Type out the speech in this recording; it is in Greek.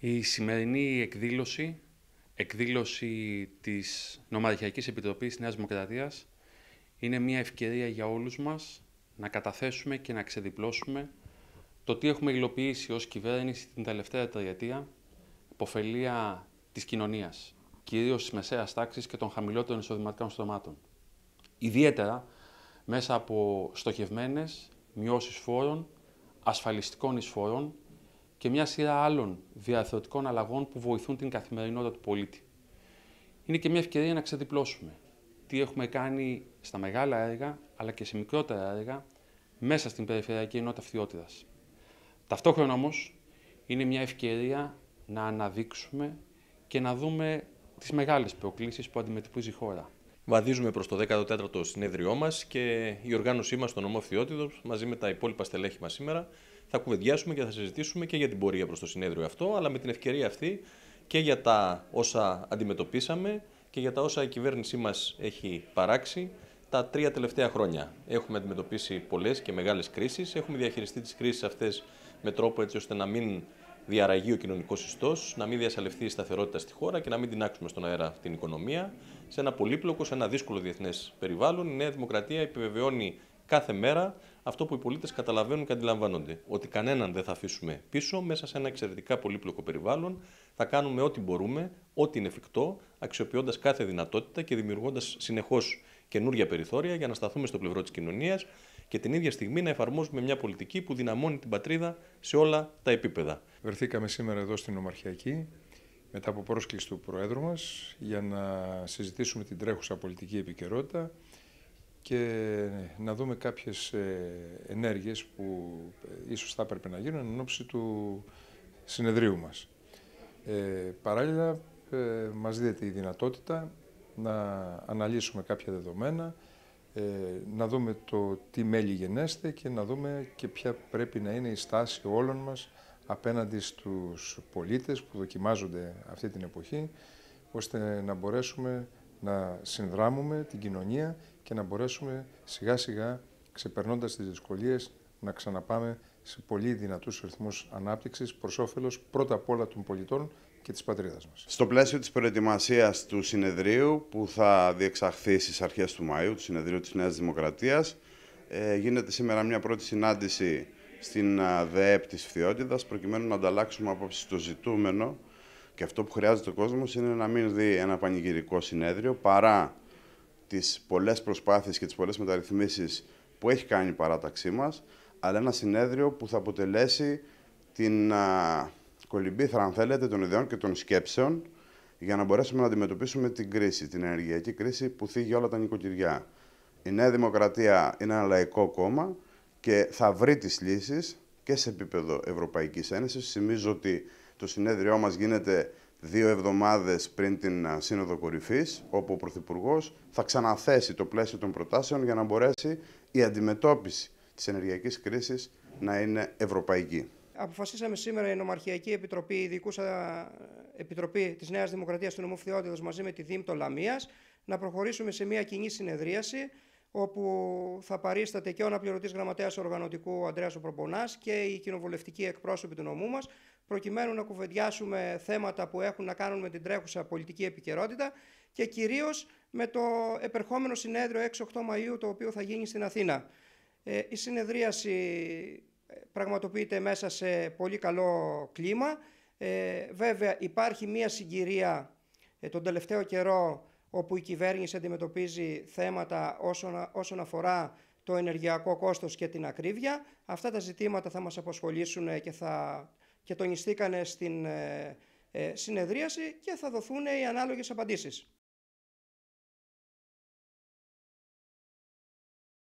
Η σημερινή εκδήλωση, εκδήλωση της Νομαρχιακής Επιτροπής Νέας Δημοκρατίας, είναι μια ευκαιρία για όλους μας να καταθέσουμε και να ξεδιπλώσουμε το τι έχουμε υλοποιήσει ως κυβέρνηση την τελευταία τριετία, υποφελία της κοινωνίας, κυρίως της μεσαίας τάξης και των χαμηλότερων εισοδηματικών στρωμάτων. Ιδιαίτερα μέσα από στοχευμένες μειώσεις φόρων, ασφαλιστικών εισφορών και μια σειρά άλλων διαρθρωτικών αλλαγών που βοηθούν την καθημερινότητα του πολίτη. Είναι και μια ευκαιρία να ξεδιπλώσουμε τι έχουμε κάνει στα μεγάλα έργα, αλλά και σε μικρότερα έργα, μέσα στην περιφερειακή ενότητα φθιότητας. Ταυτόχρονα όμως, είναι μια ευκαιρία να αναδείξουμε και να δούμε τις μεγάλες προκλήσεις που αντιμετωπίζει η χώρα. Βαδίζουμε προς το 14ο συνέδριό μας και η οργάνωσή μας στο νομό Φθιώτιδος, μαζί με τα υπόλοιπα στελέχη μας σήμερα, θα κουβεντιάσουμε και θα συζητήσουμε και για την πορεία προς το συνέδριο αυτό, αλλά με την ευκαιρία αυτή και για τα όσα αντιμετωπίσαμε και για τα όσα η κυβέρνησή μας έχει παράξει τα τρία τελευταία χρόνια. Έχουμε αντιμετωπίσει πολλές και μεγάλες κρίσεις. Έχουμε διαχειριστεί τις κρίσεις αυτές με τρόπο έτσι ώστε να μην διαραγεί ο κοινωνικός ιστός, να μην διασαλευθεί η σταθερότητα στη χώρα και να μην τυνάξουμε στον αέρα την οικονομία. Σε ένα πολύπλοκο, σε ένα δύσκολο διεθνές περιβάλλον, η Νέα Δημοκρατία επιβεβαιώνει κάθε μέρα αυτό που οι πολίτες καταλαβαίνουν και αντιλαμβάνονται. Ότι κανέναν δεν θα αφήσουμε πίσω μέσα σε ένα εξαιρετικά πολύπλοκο περιβάλλον. Θα κάνουμε ό,τι μπορούμε, ό,τι είναι εφικτό, αξιοποιώντας κάθε δυνατότητα και δημιουργώντας συνεχώς καινούργια περιθώρια για να σταθούμε στο πλευρό της κοινωνίας και την ίδια στιγμή να εφαρμόζουμε μια πολιτική που δυναμώνει την πατρίδα σε όλα τα επίπεδα. Βρεθήκαμε σήμερα εδώ στην Ομαρχιακή μετά από πρόσκληση του Προέδρου μας για να συζητήσουμε την τρέχουσα πολιτική επικαιρότητα και να δούμε κάποιες ε, ενέργειες που ε, ίσως θα έπρεπε να γίνουν εν ώψη του συνεδρίου μας. Ε, παράλληλα, ε, μας δίδεται η δυνατότητα να αναλύσουμε κάποια δεδομένα, να δούμε το τι μέλη γενέστε και να δούμε και ποια πρέπει να είναι η στάση όλων μας απέναντι στους πολίτες που δοκιμάζονται αυτή την εποχή, ώστε να μπορέσουμε να συνδράμουμε την κοινωνία και να μπορέσουμε σιγά σιγά, ξεπερνώντας τις δυσκολίες, να ξαναπάμε σε πολύ δυνατούς ρυθμούς ανάπτυξης προς όφελος πρώτα απ' όλα των πολιτών και της πατρίδας μας. Στο πλαίσιο της προετοιμασίας του συνεδρίου που θα διεξαχθεί στις αρχές του Μαΐου, του συνεδρίου της Νέας Δημοκρατίας, ε, γίνεται σήμερα μια πρώτη συνάντηση στην ΔΕΕΠ της Φθιώτιδας προκειμένου να ανταλλάξουμε απόψη στο ζητούμενο και αυτό που χρειάζεται ο κόσμος είναι να μην δει ένα πανηγυρικό συνέδριο παρά τις πολλές προσπάθειες και τις πολλές μεταρρυθμίσεις που έχει κάνει η παράταξή μας, αλλά ένα συνέδριο που θα αποτελέσει την α, κολυμπήθρα, αν θέλετε, των ιδεών και των σκέψεων για να μπορέσουμε να αντιμετωπίσουμε την κρίση, την ενεργειακή κρίση που θίγει όλα τα νοικοκυριά. Η Νέα Δημοκρατία είναι ένα λαϊκό κόμμα και θα βρει τις λύσεις και σε επίπεδο Ευρωπαϊκής Ένωσης. Σημίζω ότι το συνέδριό μας γίνεται δύο εβδομάδες πριν την Σύνοδο Κορυφής, όπου ο Πρωθυπουργός θα ξαναθέσει το πλαίσιο των προτάσεων για να μπορέσει η αντιμετώπιση της ενεργειακής κρίσης να είναι ευρωπαϊκή. Αποφασίσαμε σήμερα η Νομαρχιακή Επιτροπή, η Ειδικούσα Επιτροπή της Νέας Δημοκρατίας του Νομού μαζί με τη Δήμτο Λαμίας να προχωρήσουμε σε μια κοινή συνεδρίαση όπου θα παρίσταται και ο αναπληρωτής γραμματέας οργανωτικού Αντρέας Προπονάς και οι κοινοβουλευτικοί εκπρόσωποι του νομού μας, προκειμένου να κουβεντιάσουμε θέματα που έχουν να κάνουν με την τρέχουσα πολιτική επικαιρότητα και κυρίως με το επερχόμενο συνέδριο 6-8 Μαΐου, το οποίο θα γίνει στην Αθήνα. Ε, η συνεδρίαση ε, πραγματοποιείται μέσα σε πολύ καλό κλίμα. Ε, βέβαια υπάρχει μία συγκυρία τον τελευταίο καιρό όπου η κυβέρνηση αντιμετωπίζει θέματα όσον, όσον αφορά το ενεργειακό κόστος και την ακρίβεια. Αυτά τα ζητήματα θα μας απασχολήσουν ε, και, θα, και τονιστήκανε στην ε, ε, συνεδρίαση και θα δοθούν οι ανάλογες απαντήσεις.